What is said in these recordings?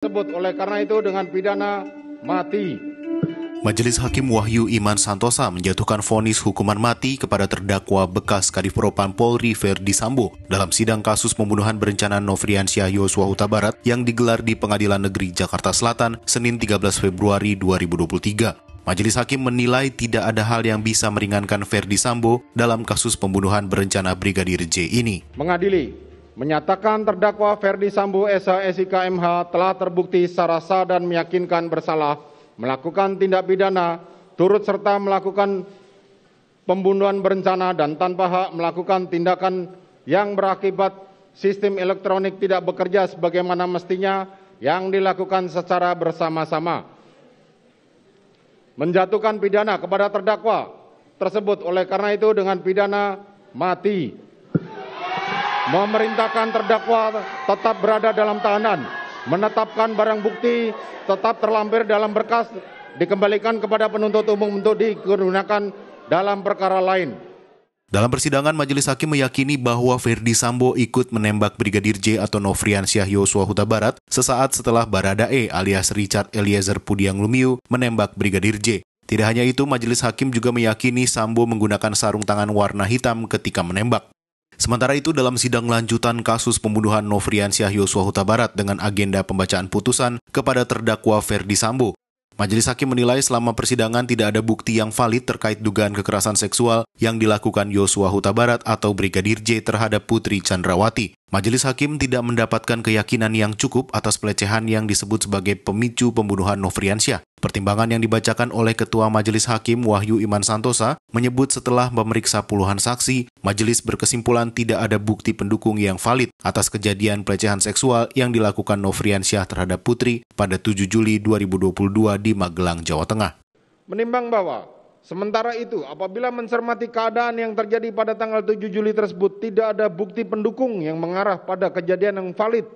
tersebut. Oleh karena itu dengan pidana mati. Majelis Hakim Wahyu Iman Santosa menjatuhkan vonis hukuman mati kepada terdakwa bekas Kadif Propam Polri Verdi Sambo dalam sidang kasus pembunuhan berencana Novriansyah Yosua Huta Barat yang digelar di Pengadilan Negeri Jakarta Selatan Senin 13 Februari 2023. Majelis Hakim menilai tidak ada hal yang bisa meringankan Verdi Sambo dalam kasus pembunuhan berencana Brigadir J ini. Mengadili menyatakan terdakwa Ferdi Sambo SH SIK MH telah terbukti secara sah dan meyakinkan bersalah melakukan tindak pidana turut serta melakukan pembunuhan berencana dan tanpa hak melakukan tindakan yang berakibat sistem elektronik tidak bekerja sebagaimana mestinya yang dilakukan secara bersama-sama. Menjatuhkan pidana kepada terdakwa tersebut oleh karena itu dengan pidana mati memerintahkan terdakwa tetap berada dalam tahanan, menetapkan barang bukti tetap terlampir dalam berkas dikembalikan kepada penuntut umum untuk digunakan dalam perkara lain. Dalam persidangan, Majelis Hakim meyakini bahwa Ferdi Sambo ikut menembak Brigadir J atau Syah Yosua Huta Barat sesaat setelah Barada E alias Richard Eliezer Pudiang Lumiu menembak Brigadir J. Tidak hanya itu, Majelis Hakim juga meyakini Sambo menggunakan sarung tangan warna hitam ketika menembak. Sementara itu dalam sidang lanjutan kasus pembunuhan Nofriansyah Yosua Huta Barat dengan agenda pembacaan putusan kepada terdakwa Ferdi Sambo, Majelis Hakim menilai selama persidangan tidak ada bukti yang valid terkait dugaan kekerasan seksual yang dilakukan Yosua Huta Barat atau Brigadir J terhadap Putri Chandrawati. Majelis Hakim tidak mendapatkan keyakinan yang cukup atas pelecehan yang disebut sebagai pemicu pembunuhan Nofriansyah. Pertimbangan yang dibacakan oleh Ketua Majelis Hakim Wahyu Iman Santosa menyebut setelah memeriksa puluhan saksi, majelis berkesimpulan tidak ada bukti pendukung yang valid atas kejadian pelecehan seksual yang dilakukan Nofriansyah terhadap Putri pada 7 Juli 2022 di Magelang, Jawa Tengah. Menimbang bahwa Sementara itu, apabila mencermati keadaan yang terjadi pada tanggal 7 Juli tersebut, tidak ada bukti pendukung yang mengarah pada kejadian yang valid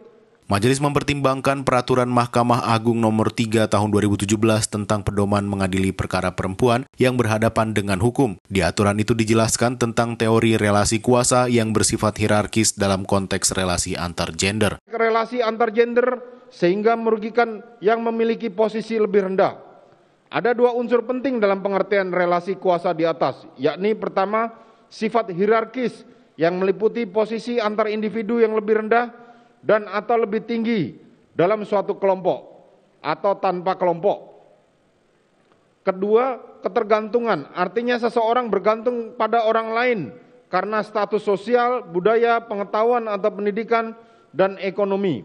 Majelis mempertimbangkan peraturan Mahkamah Agung Nomor 3 Tahun 2017 tentang pedoman mengadili perkara perempuan yang berhadapan dengan hukum. Di aturan itu dijelaskan tentang teori relasi kuasa yang bersifat hierarkis dalam konteks relasi antar gender. Relasi antar gender sehingga merugikan yang memiliki posisi lebih rendah. Ada dua unsur penting dalam pengertian relasi kuasa di atas, yakni pertama sifat hierarkis yang meliputi posisi antar individu yang lebih rendah dan atau lebih tinggi dalam suatu kelompok atau tanpa kelompok. Kedua, ketergantungan artinya seseorang bergantung pada orang lain karena status sosial, budaya, pengetahuan atau pendidikan dan ekonomi.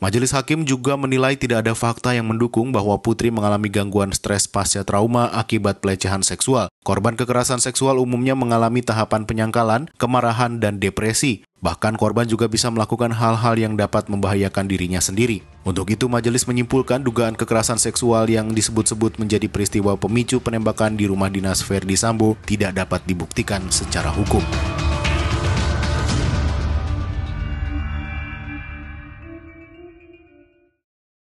Majelis Hakim juga menilai tidak ada fakta yang mendukung bahwa Putri mengalami gangguan stres pasca trauma akibat pelecehan seksual. Korban kekerasan seksual umumnya mengalami tahapan penyangkalan, kemarahan, dan depresi. Bahkan korban juga bisa melakukan hal-hal yang dapat membahayakan dirinya sendiri. Untuk itu, majelis menyimpulkan dugaan kekerasan seksual yang disebut-sebut menjadi peristiwa pemicu penembakan di rumah dinas Verdi Sambo tidak dapat dibuktikan secara hukum.